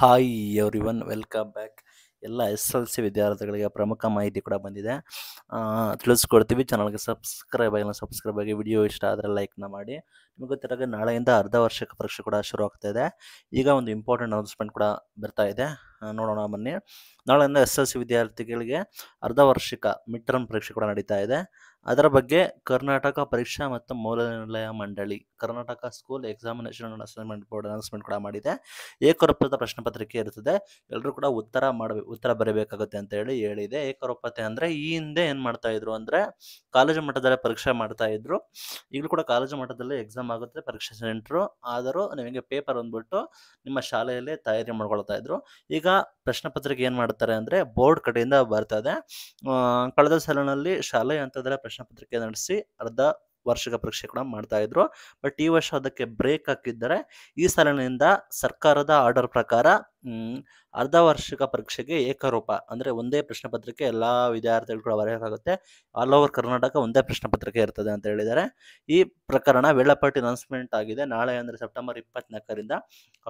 hi everyone welcome back ಎಲ್ಲ S L C ವಿದ್ಯಾರ್ಥಿಗಳಿಗೆ ಪ್ರಮುಖ ಮಾಹಿತಿ ಕೂಡ ಬಂದಿದೆ ತಿಳಿಸ್ಕೊಡ್ತೀವಿ ಚಾನಲ್ಗೆ ಸಬ್ಸ್ಕ್ರೈಬ್ ಆಗಿಲ್ಲ ಸಬ್ಸ್ಕ್ರೈಬ್ ಆಗಿ ವಿಡಿಯೋ ಇಷ್ಟ ಆದರೆ ಲೈಕ್ನ ಮಾಡಿ ನಿಮಗೆ ಗೊತ್ತಿರೋ ನಾಳೆಯಿಂದ ಅರ್ಧ ವರ್ಷಕ್ಕೆ ಪರೀಕ್ಷೆ ಕೂಡ ಶುರು ಆಗ್ತಾ ಇದೆ ಈಗ ಒಂದು ಇಂಪಾರ್ಟೆಂಟ್ ಅನೌನ್ಸ್ಮೆಂಟ್ ಕೂಡ ಬರ್ತಾ ಇದೆ ನೋಡೋಣ ಬನ್ನಿ ನಾಳೆಯಿಂದ ಎಸ್ ಎಲ್ ಸಿ ವಿದ್ಯಾರ್ಥಿಗಳಿಗೆ ಅರ್ಧ ವರ್ಷಿಕ ಮಿಡ್ ಟರ್ಮ್ ಪರೀಕ್ಷೆ ಕೂಡ ನಡೀತಾ ಇದೆ ಅದರ ಬಗ್ಗೆ ಕರ್ನಾಟಕ ಪರೀಕ್ಷಾ ಮತ್ತು ನಿರ್ಲಯ ಮಂಡಳಿ Karnataka school examination assignment board announcement ಕೂಡ ಮಾಡಿದೆ ಏಕರೂಪದ ಪ್ರಶ್ನೆ ಪತ್ರಿಕೆ ಇರುತ್ತದೆ ಎಲ್ಲರೂ ಕೂಡ ಉತ್ತರ ಮಾಡಬೇಕು ಉತ್ತರ ಬರೀಬೇಕಾಗುತ್ತೆ ಅಂತ ಹೇಳಿ ಹೇಳಿದೆ ಏಕರೂಪತೆ ಅಂದರೆ ಈ ಹಿಂದೆ ಏನು ಮಾಡ್ತಾ ಇದ್ರು ಅಂದರೆ ಕಾಲೇಜು ಮಟ್ಟದಲ್ಲಿ ಪರೀಕ್ಷೆ ಮಾಡ್ತಾ ಇದ್ರು ಈಗಲೂ ಕೂಡ ಕಾಲೇಜು ಮಟ್ಟದಲ್ಲಿ ಎಕ್ಸಾಮ್ ಆಗುತ್ತೆ ಪರೀಕ್ಷಾ ಸೆಂಟ್ರು ಆದರೂ ನಿಮಗೆ ಪೇಪರ್ ಅಂದ್ಬಿಟ್ಟು ನಿಮ್ಮ ಶಾಲೆಯಲ್ಲೇ ತಯಾರಿ ಮಾಡ್ಕೊಳ್ತಾ ಇದ್ರು ಈಗ ಪ್ರಶ್ನೆ ಪತ್ರಿಕೆ ಏನು ಮಾಡ್ತಾರೆ ಅಂದರೆ ಬೋರ್ಡ್ ಕಡೆಯಿಂದ ಬರ್ತದೆ ಕಳೆದ ಸಲನಲ್ಲಿ ಶಾಲೆ ಪ್ರಶ್ನೆ ಪ್ರಶ್ನೆ ಪತ್ರಿಕೆ ನಡೆಸಿ ಅರ್ಧ ವಾರ್ಷಿಕ ಪರೀಕ್ಷೆ ಕೂಡ ಮಾಡ್ತಾ ಇದ್ರು ಬಟ್ ಈ ವರ್ಷ ಅದಕ್ಕೆ ಬ್ರೇಕ್ ಹಾಕಿದ್ದಾರೆ ಈ ಸಾಲಿನಿಂದ ಸರ್ಕಾರದ ಆರ್ಡರ್ ಪ್ರಕಾರ ಅರ್ಧ ವಾರ್ಷಿಕ ಪರೀಕ್ಷೆಗೆ ಏಕರೂಪ ಅಂದರೆ ಒಂದೇ ಪ್ರಶ್ನೆ ಪತ್ರಿಕೆ ಎಲ್ಲ ವಿದ್ಯಾರ್ಥಿಗಳು ಕೂಡ ಆಲ್ ಓವರ್ ಕರ್ನಾಟಕ ಒಂದೇ ಪ್ರಶ್ನೆ ಪತ್ರಿಕೆ ಇರ್ತದೆ ಅಂತ ಹೇಳಿದ್ದಾರೆ ಈ ಪ್ರಕರಣ ವೇಳಾಪಟ್ಟಿ ಅನೌನ್ಸ್ಮೆಂಟ್ ಆಗಿದೆ ನಾಳೆ ಅಂದರೆ ಸೆಪ್ಟೆಂಬರ್ ಇಪ್ಪತ್ನಾಲ್ಕರಿಂದ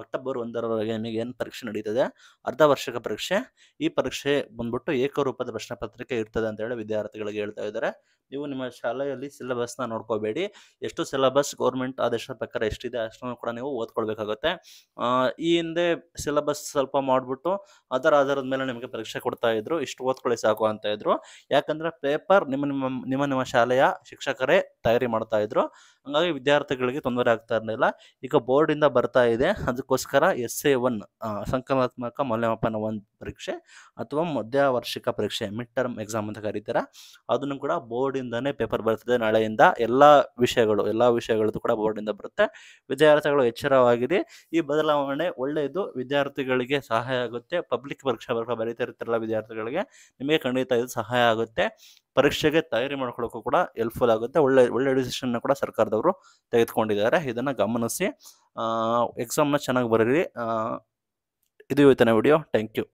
ಅಕ್ಟೋಬರ್ ಒಂದರವರೆಗೆ ನಿಮಗೆ ಏನು ಪರೀಕ್ಷೆ ನಡೀತದೆ ಅರ್ಧ ವಾರ್ಷಿಕ ಪರೀಕ್ಷೆ ಈ ಪರೀಕ್ಷೆ ಬಂದ್ಬಿಟ್ಟು ಏಕರೂಪದ ಪ್ರಶ್ನೆ ಪತ್ರಿಕೆ ಇರ್ತದೆ ಅಂತ ಹೇಳಿ ವಿದ್ಯಾರ್ಥಿಗಳಿಗೆ ಹೇಳ್ತಾ ಇದ್ದಾರೆ ನೀವು ನಿಮ್ಮ ಶಾಲೆಯಲ್ಲಿ ಸಿಲೆಬಸ್ನ ನೋಡ್ಕೋಬೇಡಿ ಎಷ್ಟು ಸಿಲೆಬಸ್ ಗೌರ್ಮೆಂಟ್ ಆದೇಶದ ಪ್ರಕಾರ ಎಷ್ಟಿದೆ ಅಷ್ಟನ್ನು ಕೂಡ ನೀವು ಓದ್ಕೊಳ್ಬೇಕಾಗುತ್ತೆ ಈ ಹಿಂದೆ ಸಿಲೆಬಸ್ ಸ್ವಲ್ಪ ಮಾಡ್ಬಿಟ್ಟು ಅದರ ಆಧಾರದ ಮೇಲೆ ನಿಮಗೆ ಪರೀಕ್ಷೆ ಕೊಡ್ತಾ ಇದ್ರು ಇಷ್ಟು ಓದ್ಕೊಳ್ಳಿ ಸಾಕು ಅಂತ ಇದ್ರು ಯಾಕಂದ್ರೆ ಪೇಪರ್ ನಿಮ್ಮ ನಿಮ್ಮ ನಿಮ್ಮ ನಿಮ್ಮ ಶಾಲೆಯ ಶಿಕ್ಷಕರೇ ತಯಾರಿ ಮಾಡ್ತಾ ಇದ್ರು ಹಂಗಾಗಿ ವಿದ್ಯಾರ್ಥಿಗಳಿಗೆ ತೊಂದರೆ ಆಗ್ತಾ ಇರಲಿಲ್ಲ ಈಗ ಬೋರ್ಡಿಂದ ಬರ್ತಾ ಇದೆ ಅದಕ್ಕೋಸ್ಕರ ಎಸ್ ಎ ಒನ್ ಸಂಕಲನಾತ್ಮಕ ಮೌಲ್ಯಮಾಪನ ಒನ್ ಪರೀಕ್ಷೆ ಅಥವಾ ಮಧ್ಯ ವಾರ್ಷಿಕ ಪರೀಕ್ಷೆ ಮಿಡ್ ಟರ್ಮ್ ಎಕ್ಸಾಮ್ ಅಂತ ಕರೀತಾರೆ ಅದನ್ನು ಕೂಡ ಬೋರ್ಡಿಂದನೇ ಪೇಪರ್ ಬರ್ತದೆ ನಾಳೆಯಿಂದ ಎಲ್ಲ ವಿಷಯಗಳು ಎಲ್ಲ ವಿಷಯಗಳದ್ದು ಕೂಡ ಬೋರ್ಡಿಂದ ಬರುತ್ತೆ ವಿದ್ಯಾರ್ಥಿಗಳು ಎಚ್ಚರವಾಗಿದೆ ಈ ಬದಲಾವಣೆ ಒಳ್ಳೆಯದು ವಿದ್ಯಾರ್ಥಿಗಳಿಗೆ ಸಹಾಯ ಆಗುತ್ತೆ ಪಬ್ಲಿಕ್ ಪರೀಕ್ಷಾ ಬರೀತಾ ಇರ್ತಾರಲ್ಲ ವಿದ್ಯಾರ್ಥಿಗಳಿಗೆ ನಿಮಗೆ ಖಂಡಿತ ಇದು ಸಹಾಯ ಆಗುತ್ತೆ ಪರೀಕ್ಷೆಗೆ ತಯಾರಿ ಮಾಡ್ಕೊಳ್ಳೋಕ್ಕೂ ಕೂಡ ಹೆಲ್ಪ್ಫುಲ್ ಆಗುತ್ತೆ ಒಳ್ಳೆ ಒಳ್ಳೆ ಡಿಸಿಷನ್ನ ಕೂಡ ಸರ್ಕಾರದವರು ತೆಗೆದುಕೊಂಡಿದ್ದಾರೆ ಇದನ್ನು ಗಮನಿಸಿ ಎಕ್ಸಾಮ್ನ ಚೆನ್ನಾಗಿ ಬರೀರಿ ಇದು ಇವತ್ತಿನ ವಿಡಿಯೋ ಥ್ಯಾಂಕ್ ಯು